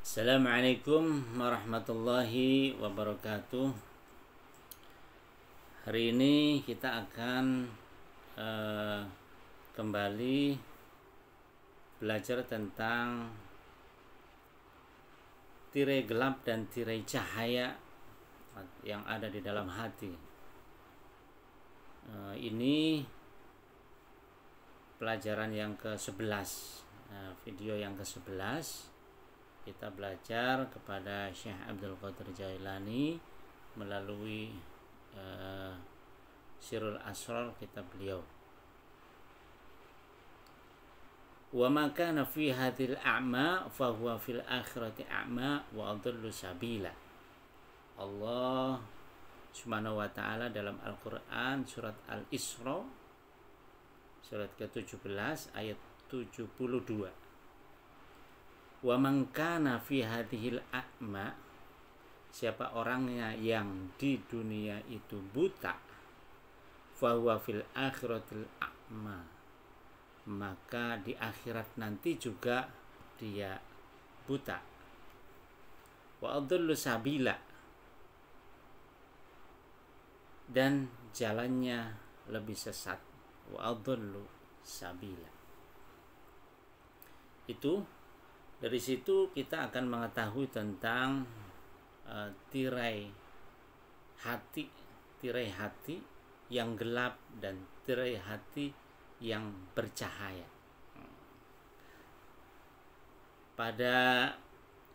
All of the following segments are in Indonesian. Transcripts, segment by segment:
Assalamualaikum warahmatullahi wabarakatuh. Hari ini kita akan uh, kembali belajar tentang tirai gelap dan tirai cahaya yang ada di dalam hati. Uh, ini pelajaran yang ke-11. uh, eh, video yang ke-11 kita belajar kepada Syekh Abdul Qadir Jailani melalui uh, Sirul Asrar kitab beliau. Wa ma kana fi hadhil a'ma fa huwa fil akhirati a'ma wa adallu sabila. Allah Subhanahu wa taala dalam Al-Qur'an surat Al-Isra surat ke-17 ayat 72 wa man kana fi hadhil a'ma siapa orangnya yang di dunia itu buta fahuwa fil akhiratil a'ma maka di akhirat nanti juga dia buta wa adullu sabila dan jalannya lebih sesat wa adullu sabila itu dari situ kita akan mengetahui tentang uh, tirai hati, tirai hati yang gelap dan tirai hati yang bercahaya. Pada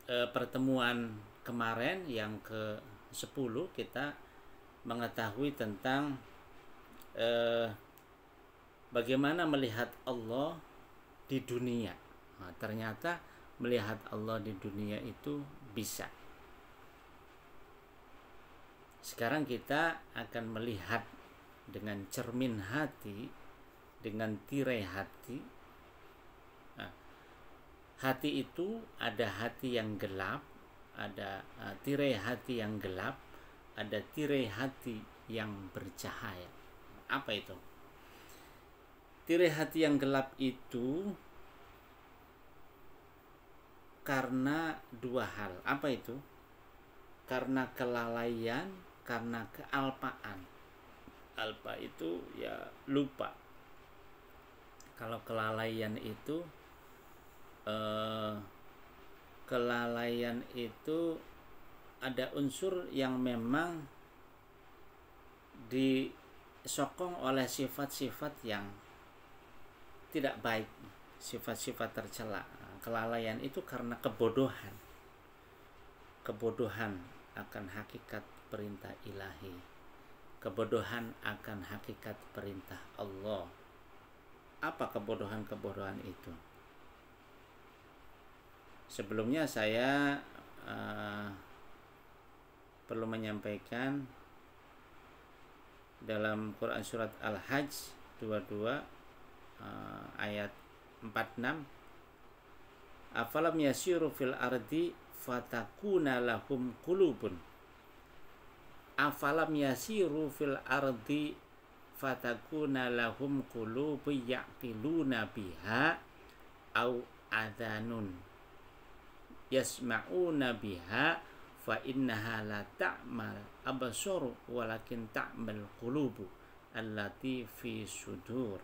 e, pertemuan kemarin yang ke-10 kita mengetahui tentang e, bagaimana melihat Allah di dunia. Nah, ternyata melihat Allah di dunia itu bisa. Sekarang kita akan melihat dengan cermin hati, dengan tirai hati. Nah, hati itu ada hati yang gelap, ada uh, tirai hati yang gelap, ada tirai hati yang bercahaya. Apa itu? Tirai hati yang gelap itu karena dua hal. Apa itu? Karena kelalaian, karena kealpaan. Alpa itu ya lupa. Kalau kelalaian itu eh, kelalaian itu ada unsur yang memang disokong oleh sifat-sifat yang tidak baik, sifat-sifat tercela kelalaian itu karena kebodohan. Kebodohan akan hakikat perintah ilahi. Kebodohan akan hakikat perintah Allah. Apa kebodohan-kebodohan itu? Sebelumnya saya uh, perlu menyampaikan dalam Quran surat Al-Hajj 22 uh, eh, ayat 46 afalam yasiru fil ardi fatakuna lahum qulubun afalam yasiru fil ardi fatakuna lahum qulubu ya'qiluna biha au adhanun yasma'una biha fa innaha la ta'mal absaru walakin ta'mal qulubu allati fi sudur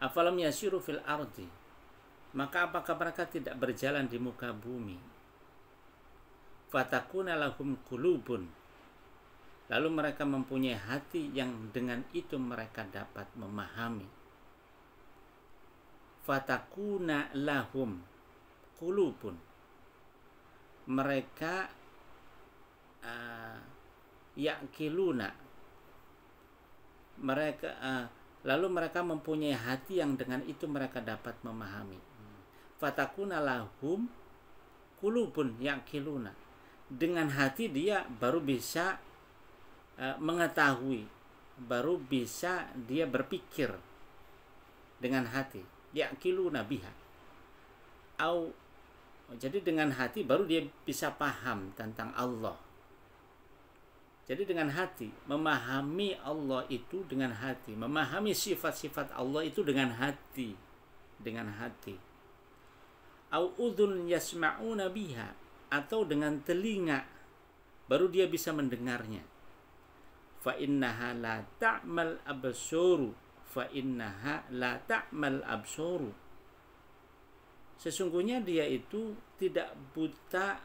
afalam yasiru fil ardi maka apakah mereka tidak berjalan di muka bumi fatakuna lahum kulubun lalu mereka mempunyai hati yang dengan itu mereka dapat memahami fatakuna lahum kulubun mereka uh, ah, yakiluna mereka uh, lalu mereka mempunyai hati yang dengan itu mereka dapat memahami fatakuna lahum kulubun yakiluna dengan hati dia baru bisa e, mengetahui baru bisa dia berpikir dengan hati yakiluna biha au jadi dengan hati baru dia bisa paham tentang Allah jadi dengan hati memahami Allah itu dengan hati memahami sifat-sifat Allah itu dengan hati dengan hati au udhun yasma'una biha atau dengan telinga baru dia bisa mendengarnya fa innaha la ta'mal absuru fa innaha la ta'mal absuru sesungguhnya dia itu tidak buta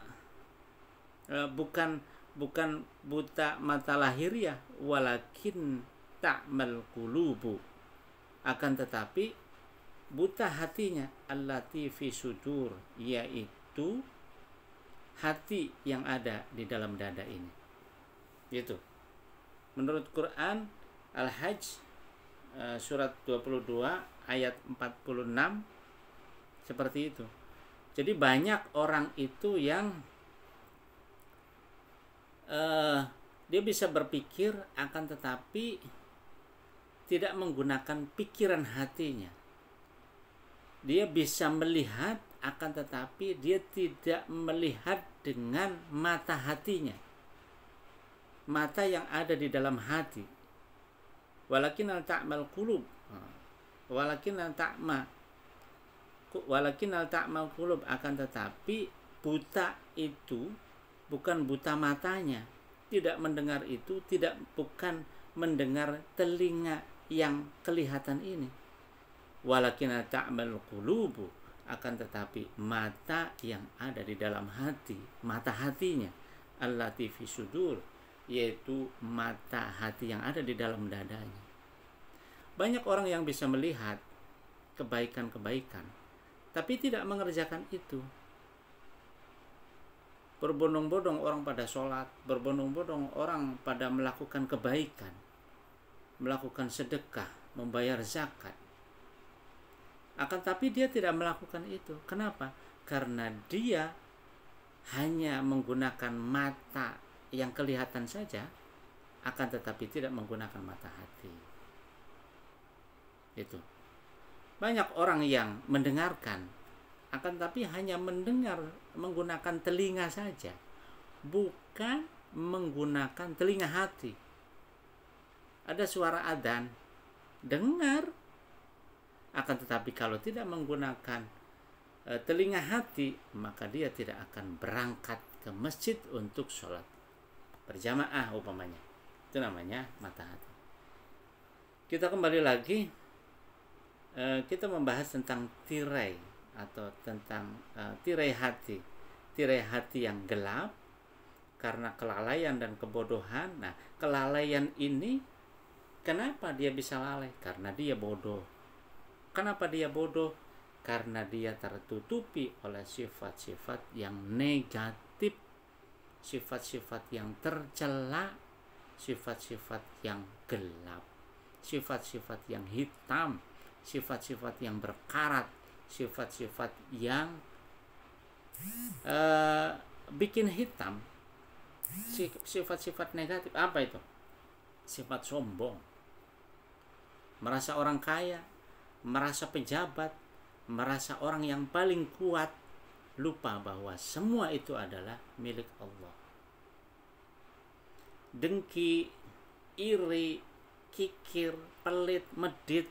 e, bukan bukan buta mata lahiriah ya. walakin ta'mal qulubu akan tetapi buta hatinya allati fi sudur yaitu hati yang ada di dalam dada ini gitu menurut Quran Al-Hajj e, surat 22 ayat 46 seperti itu jadi banyak orang itu yang uh, dia bisa berpikir akan tetapi tidak menggunakan pikiran hatinya dia bisa melihat akan tetapi dia tidak melihat dengan mata hatinya mata yang ada di dalam hati walakin al ta'mal qulub walakin al ta'ma walakin al ta'mal qulub akan tetapi buta itu bukan buta matanya tidak mendengar itu tidak bukan mendengar telinga yang kelihatan ini Walakin ta'mal qulubu akan tetapi mata yang ada di dalam hati, mata hatinya allati fi sudur yaitu mata hati yang ada di dalam dadanya. Banyak orang yang bisa melihat kebaikan-kebaikan tapi tidak mengerjakan itu. Berbondong-bondong orang pada sholat, berbondong-bondong orang pada melakukan kebaikan, melakukan sedekah, membayar zakat, akan tapi dia tidak melakukan itu. Kenapa? Karena dia hanya menggunakan mata yang kelihatan saja, akan tetapi tidak menggunakan mata hati. Itu. Banyak orang yang mendengarkan, akan tapi hanya mendengar menggunakan telinga saja, bukan menggunakan telinga hati. Ada suara adan, dengar akan tetapi kalau tidak menggunakan e, telinga hati, maka dia tidak akan berangkat ke masjid untuk sholat berjamaah umpamanya Itu namanya mata hati. Kita kembali lagi, e, kita membahas tentang tirai atau tentang e, tirai hati. Tirai hati yang gelap karena kelalaian dan kebodohan. Nah, kelalaian ini kenapa dia bisa lalai? Karena dia bodoh Kenapa dia bodoh? Karena dia tertutupi oleh sifat-sifat yang negatif, sifat-sifat yang tercela, sifat-sifat yang gelap, sifat-sifat yang hitam, sifat-sifat yang berkarat, sifat-sifat yang uh, bikin hitam, sifat-sifat negatif apa itu? Sifat sombong, merasa orang kaya, merasa pejabat, merasa orang yang paling kuat, lupa bahwa semua itu adalah milik Allah. Dengki, iri, kikir, pelit, medit,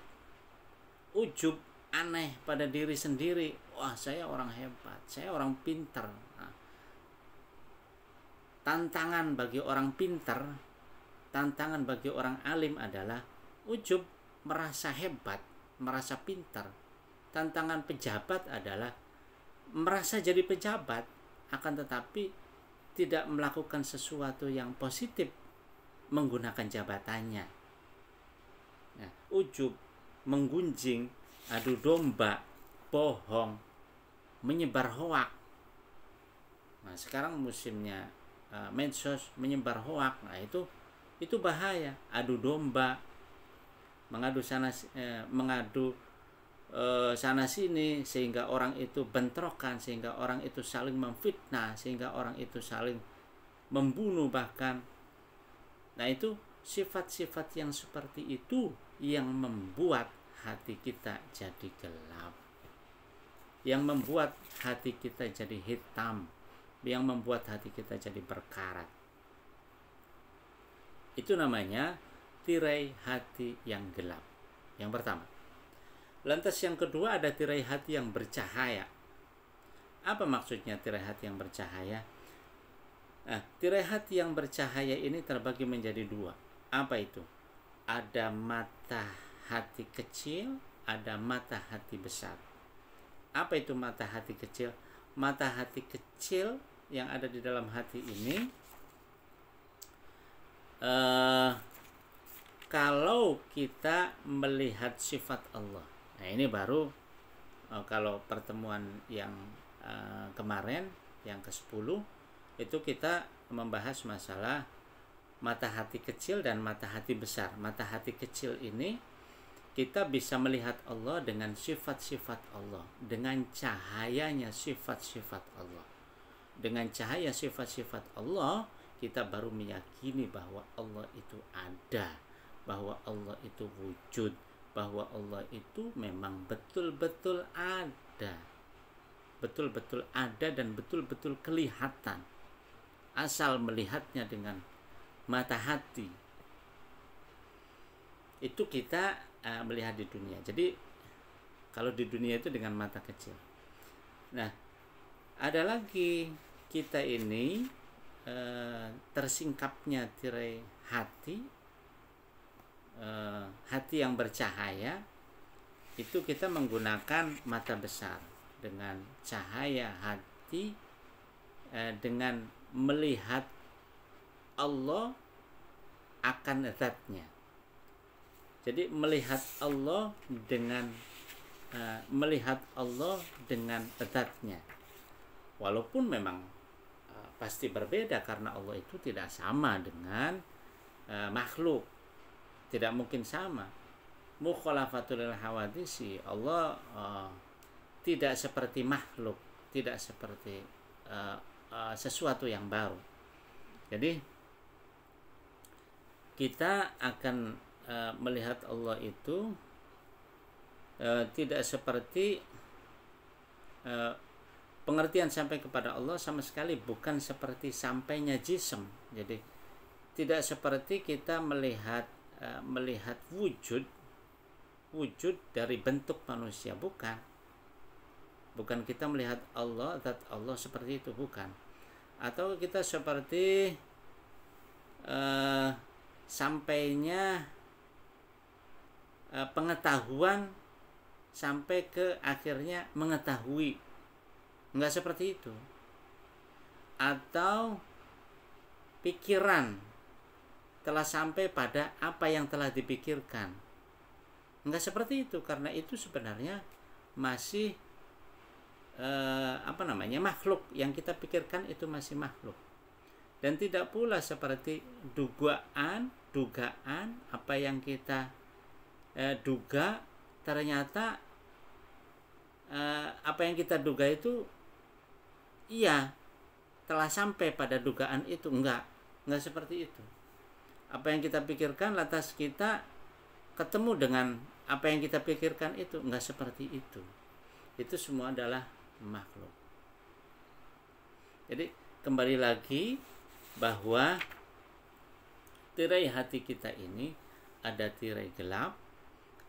ujub, aneh pada diri sendiri. Wah, saya orang hebat, saya orang pinter. Nah, tantangan bagi orang pinter, tantangan bagi orang alim adalah ujub merasa hebat, merasa pintar. Tantangan pejabat adalah merasa jadi pejabat, akan tetapi tidak melakukan sesuatu yang positif menggunakan jabatannya. Nah, ujub, menggunjing, adu domba, bohong, menyebar hoak. Nah, sekarang musimnya uh, medsos menyebar hoak. Nah, itu itu bahaya. Adu domba, mengadu sana eh, mengadu eh, sana sini sehingga orang itu bentrokan sehingga orang itu saling memfitnah sehingga orang itu saling membunuh bahkan nah itu sifat-sifat yang seperti itu yang membuat hati kita jadi gelap yang membuat hati kita jadi hitam, yang membuat hati kita jadi berkarat. Itu namanya tirai hati yang gelap. Yang pertama. Lantas yang kedua ada tirai hati yang bercahaya. Apa maksudnya tirai hati yang bercahaya? Nah, tirai hati yang bercahaya ini terbagi menjadi dua. Apa itu? Ada mata hati kecil, ada mata hati besar. Apa itu mata hati kecil? Mata hati kecil yang ada di dalam hati ini uh, kalau kita melihat sifat Allah. Nah, ini baru uh, kalau pertemuan yang uh, kemarin yang ke-10 itu kita membahas masalah mata hati kecil dan mata hati besar. Mata hati kecil ini kita bisa melihat Allah dengan sifat-sifat Allah, dengan cahayanya sifat-sifat Allah. Dengan cahaya sifat-sifat Allah, kita baru meyakini bahwa Allah itu ada bahwa Allah itu wujud, bahwa Allah itu memang betul-betul ada. Betul-betul ada dan betul-betul kelihatan. Asal melihatnya dengan mata hati. Itu kita uh, melihat di dunia. Jadi kalau di dunia itu dengan mata kecil. Nah, ada lagi kita ini e, tersingkapnya tirai hati eh, hati yang bercahaya itu kita menggunakan mata besar dengan cahaya hati eh, dengan melihat Allah akan zatnya jadi melihat Allah dengan uh, melihat Allah dengan zatnya walaupun memang uh, pasti berbeda karena Allah itu tidak sama dengan uh, makhluk tidak mungkin sama mukhalafatul hawadisi Allah uh, tidak seperti makhluk tidak seperti uh, uh, sesuatu yang baru jadi kita akan uh, melihat Allah itu uh, tidak seperti uh, pengertian sampai kepada Allah sama sekali bukan seperti sampainya jisem. jadi tidak seperti kita melihat Eh, melihat wujud wujud dari bentuk manusia bukan bukan kita melihat Allah zat Allah seperti itu bukan atau kita seperti uh, sampainya uh, pengetahuan sampai ke akhirnya mengetahui nggak seperti itu atau pikiran telah sampai pada apa yang telah dipikirkan. Enggak seperti itu karena itu sebenarnya masih eh, apa namanya makhluk yang kita pikirkan itu masih makhluk dan tidak pula seperti dugaan dugaan apa yang kita eh, duga ternyata eh, apa yang kita duga itu iya telah sampai pada dugaan itu enggak enggak seperti itu apa yang kita pikirkan lantas kita ketemu dengan apa yang kita pikirkan itu nggak seperti itu itu semua adalah makhluk jadi kembali lagi bahwa tirai hati kita ini ada tirai gelap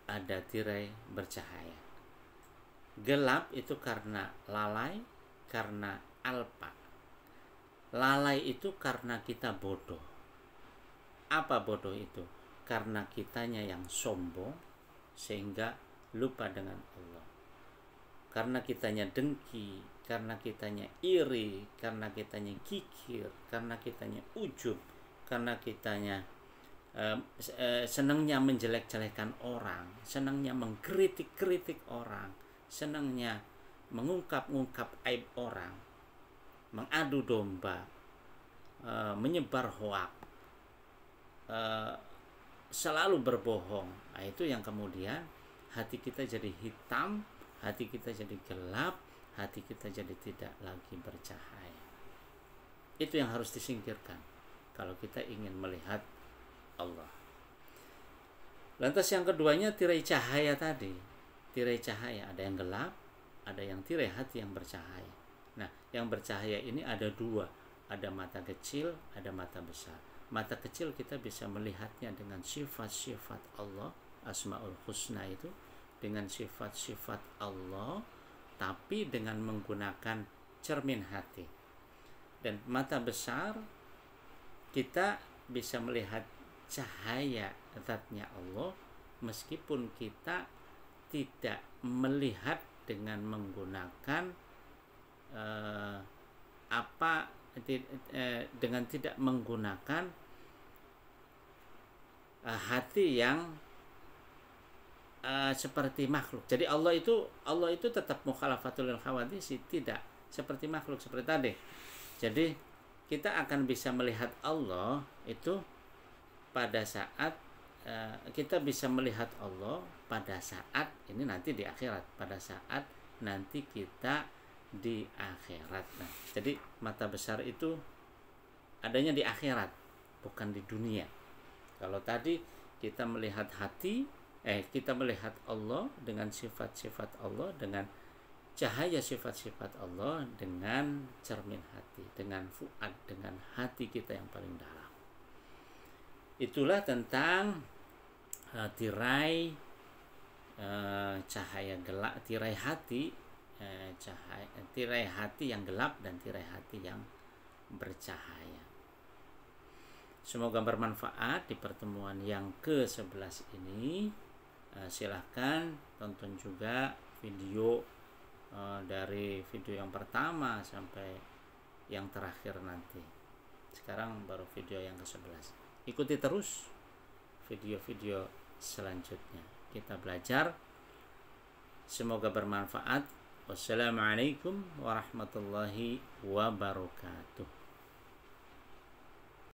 ada tirai bercahaya gelap itu karena lalai karena alpa lalai itu karena kita bodoh apa bodoh itu? Karena kitanya yang sombong sehingga lupa dengan Allah. Karena kitanya dengki, karena kitanya iri, karena kitanya kikir, karena kitanya ujub, karena kitanya eh, senangnya menjelek-jelekan orang, senangnya mengkritik-kritik orang, senangnya mengungkap-ungkap aib orang, mengadu domba, eh, menyebar hoak, Eh, selalu berbohong. Nah, itu yang kemudian hati kita jadi hitam, hati kita jadi gelap, hati kita jadi tidak lagi bercahaya. Itu yang harus disingkirkan kalau kita ingin melihat Allah. Lantas yang keduanya tirai cahaya tadi. Tirai cahaya ada yang gelap, ada yang tirai hati yang bercahaya. Nah, yang bercahaya ini ada dua, ada mata kecil, ada mata besar mata kecil kita bisa melihatnya dengan sifat-sifat Allah asmaul husna itu dengan sifat-sifat Allah tapi dengan menggunakan cermin hati dan mata besar kita bisa melihat cahaya zatnya Allah meskipun kita tidak melihat dengan menggunakan eh, apa eh, dengan tidak menggunakan uh, hati yang uh, seperti makhluk. Jadi Allah itu Allah itu tetap mukhalafatul sih tidak seperti makhluk seperti tadi. Jadi kita akan bisa melihat Allah itu pada saat uh, kita bisa melihat Allah pada saat ini nanti di akhirat, pada saat nanti kita di akhirat. Nah, jadi mata besar itu adanya di akhirat, bukan di dunia. Kalau tadi kita melihat hati, eh kita melihat Allah dengan sifat-sifat Allah dengan cahaya sifat-sifat Allah dengan cermin hati, dengan fuad, dengan hati kita yang paling dalam. Itulah tentang uh, tirai uh, cahaya gelap, tirai hati, uh, cahaya tirai hati yang gelap dan tirai hati yang bercahaya. Semoga bermanfaat di pertemuan yang ke-11 ini. Eh, Silahkan tonton juga video eh, dari video yang pertama sampai yang terakhir nanti. Sekarang baru video yang ke-11. Ikuti terus video-video selanjutnya. Kita belajar. Semoga bermanfaat. Wassalamualaikum warahmatullahi wabarakatuh.